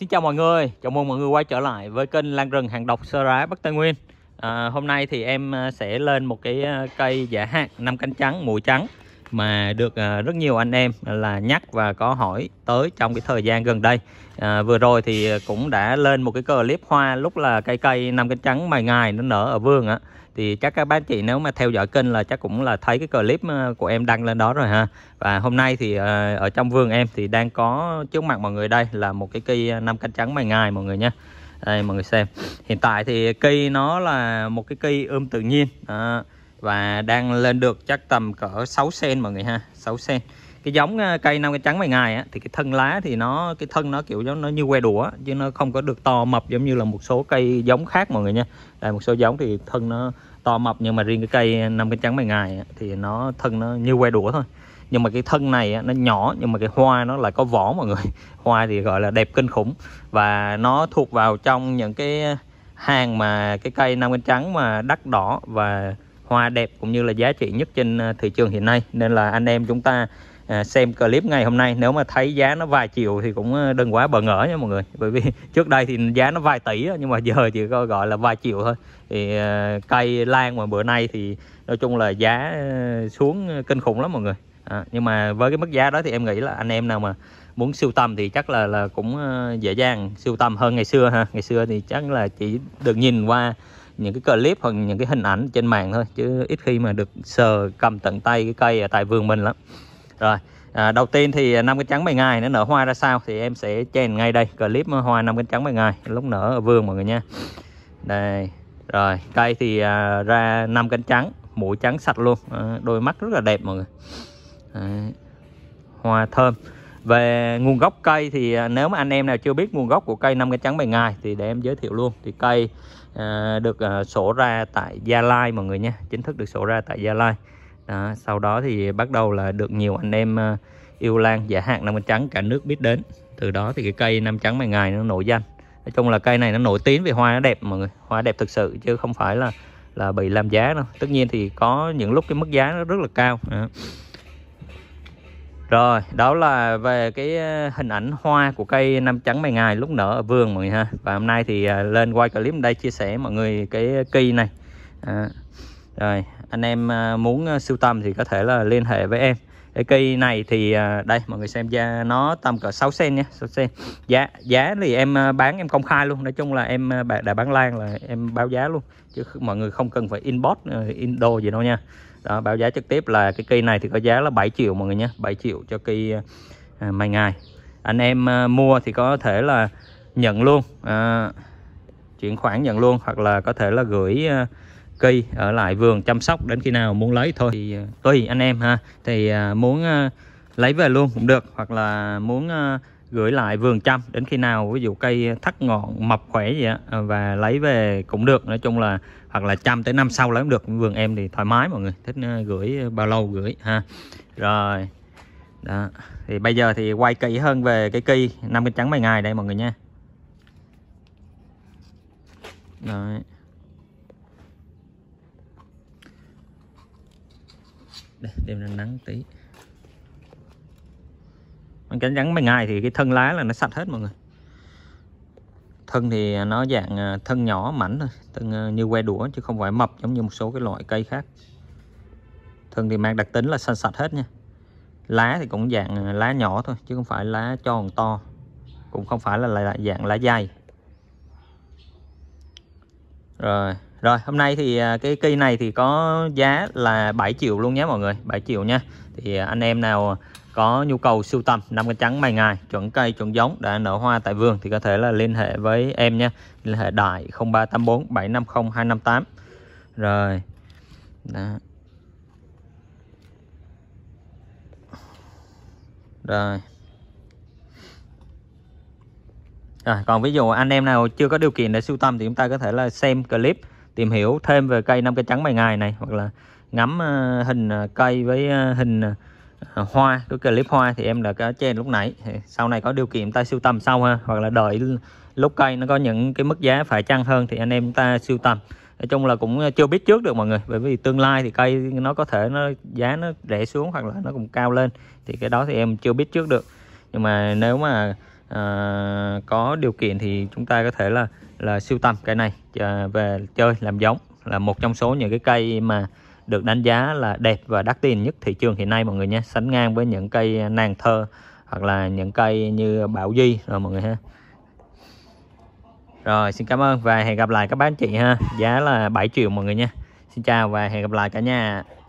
Xin chào mọi người, chào mừng mọi người quay trở lại với kênh Lan rừng hàng độc Sơ Rá Bắc Tây Nguyên à, Hôm nay thì em à, sẽ lên một cái à, cây giả dạ hạt năm cánh trắng, mùi trắng mà được à, rất nhiều anh em là nhắc và có hỏi tới trong cái thời gian gần đây à, vừa rồi thì cũng đã lên một cái clip hoa lúc là cây cây năm cánh trắng mài ngày nó nở ở vườn á thì chắc các bác chị nếu mà theo dõi kênh là chắc cũng là thấy cái clip à, của em đăng lên đó rồi ha và hôm nay thì à, ở trong vườn em thì đang có trước mặt mọi người đây là một cái cây năm cánh trắng mài ngày mọi người nhé đây mọi người xem hiện tại thì cây nó là một cái cây ươm tự nhiên à, và đang lên được chắc tầm cỡ 6 sen mọi người ha 6 sen cái giống ờ, cây năm cái trắng mày ngày á, thì cái thân lá thì nó cái thân nó kiểu giống nó như que đũa chứ nó không có được to mập giống như là một số cây giống khác mọi người nha đây một số giống thì thân nó to mập nhưng mà riêng cái cây năm cái trắng mày ngày á, thì nó thân nó như que đũa thôi nhưng mà cái thân này á, nó nhỏ nhưng mà cái hoa nó lại có vỏ mọi người hoa thì gọi là đẹp kinh khủng và nó thuộc vào trong những cái hàng mà cái cây năm cánh trắng mà đắt đỏ và hoa đẹp cũng như là giá trị nhất trên à, thị trường hiện nay nên là anh em chúng ta à, xem clip ngày hôm nay nếu mà thấy giá nó vài triệu thì cũng à, đừng quá bỡ ngỡ nha mọi người bởi vì trước đây thì giá nó vài tỷ nhưng mà giờ chỉ có gọi là vài triệu thôi thì cây lan mà bữa nay thì nói chung là giá xuống kinh khủng lắm mọi người à, nhưng mà với cái mức giá đó thì em nghĩ là anh em nào mà muốn siêu tầm thì chắc là là cũng dễ dàng siêu tầm hơn ngày xưa ha ngày xưa thì chắc là chỉ được nhìn qua những cái clip hoặc những cái hình ảnh trên mạng thôi chứ ít khi mà được sờ cầm tận tay cái cây ở tại vườn mình lắm rồi à, đầu tiên thì năm cái trắng 10 ngày nó nở hoa ra sao thì em sẽ chèn ngay đây clip hoa năm cái trắng 10 ngày lúc nở ở vườn mọi người nha đây rồi cây thì à, ra năm cánh trắng mũi trắng sạch luôn à, đôi mắt rất là đẹp mọi người à, hoa thơm về nguồn gốc cây thì à, nếu mà anh em nào chưa biết nguồn gốc của cây năm cái trắng bằng ngài thì để em giới thiệu luôn thì cây à, được à, sổ ra tại Gia Lai mọi người nhé chính thức được sổ ra tại Gia Lai đó, sau đó thì bắt đầu là được nhiều anh em à, yêu lan giả hạn năm cái trắng cả nước biết đến từ đó thì cái cây năm trắng bằng ngài nó nổi danh nói chung là cây này nó nổi tiếng vì hoa nó đẹp mọi người hoa đẹp thực sự chứ không phải là là bị làm giá đâu tất nhiên thì có những lúc cái mức giá nó rất là cao đó. Rồi, đó là về cái ờ, hình ảnh hoa của cây năm trắng mày ngài lúc nở ở vườn mọi người ha. Và hôm nay thì ờ, lên quay clip đây chia sẻ mọi người cái cây ờ, này. À, rồi, anh em muốn sưu tầm thì có thể là liên hệ với em cái cây này thì à, đây mọi người xem ra nó tầm cỡ 6 sen nha 6 sen giá giá thì em à, bán em công khai luôn nói chung là em à, đã bán lan là em báo giá luôn chứ mọi người không cần phải inbox ờ, in đồ gì đâu nha đó báo giá trực tiếp là cái cây này thì có giá là 7 triệu mọi người nhé 7 triệu cho cây mai ngày anh em mua thì có thể là nhận luôn à, chuyển khoản nhận luôn hoặc là có thể là gửi à, cây ở lại vườn chăm sóc đến khi nào muốn lấy thôi thì ờ, tùy anh em ha thì ờ, muốn ờ, lấy về luôn cũng được hoặc là muốn gửi lại vườn chăm đến khi nào ví dụ cây thắt ngọn mập khỏe gì á và lấy về cũng được nói chung là hoặc là chăm tới năm sau lấy cũng được vườn em thì thoải mái mọi người thích gửi bao lâu gửi ha rồi đó thì bây giờ thì quay kỹ hơn về cái cây năm cánh trắng mày ngày đây mọi người nha Đấy. đây đêm nó nắng tí mình cánh nắng mấy ngày thì cái thân lá là nó sạch hết mọi người thân thì nó dạng à, thân nhỏ mảnh thôi thân à, như que đũa chứ không phải mập giống như một số cái loại cây khác thân thì mang đặc tính là xanh sạch hết nha lá thì cũng dạng à, lá nhỏ thôi chứ không phải lá tròn to cũng không phải là, là dạng lá dày rồi rồi hôm nay thì à, cái cây này thì có giá là 7 triệu luôn nhé mọi người 7 triệu nha Thì à, anh em nào có nhu cầu sưu tầm năm cánh trắng mày ngài chuẩn cây chuẩn giống đã nở hoa tại vườn thì có thể là liên hệ với em nha liên hệ đại 0384 750 258 rồi đó. rồi rồi còn ví dụ anh em nào chưa có điều kiện để sưu tầm thì chúng ta có thể là xem clip tìm hiểu thêm về cây năm cây trắng mày ngày này hoặc là ngắm ờ, hình ờ, cây với ờ, hình hoa cái clip hoa thì em đã có trên lúc nãy sau này có điều kiện ta siêu tầm sau ha hoặc là đợi lúc cây nó có những cái mức giá phải chăng hơn thì anh em ta siêu tầm nói chung là cũng chưa biết trước được mọi người bởi vì tương lai thì cây nó có thể nó giá nó rẻ xuống hoặc là nó cũng cao lên thì cái đó thì em chưa biết trước được nhưng mà nếu mà à, có điều kiện thì chúng ta có thể là là siêu tầm cây này à, về chơi làm giống là một trong số những cái cây mà được đánh giá là đẹp và đắt tiền nhất thị trường hiện nay mọi người nha. sánh ngang với những cây nàng thơ hoặc là những cây như bảo di rồi mọi người ha rồi xin cảm ơn và hẹn gặp lại các bác anh chị ha giá là 7 triệu mọi người nha Xin chào và hẹn gặp lại cả nhà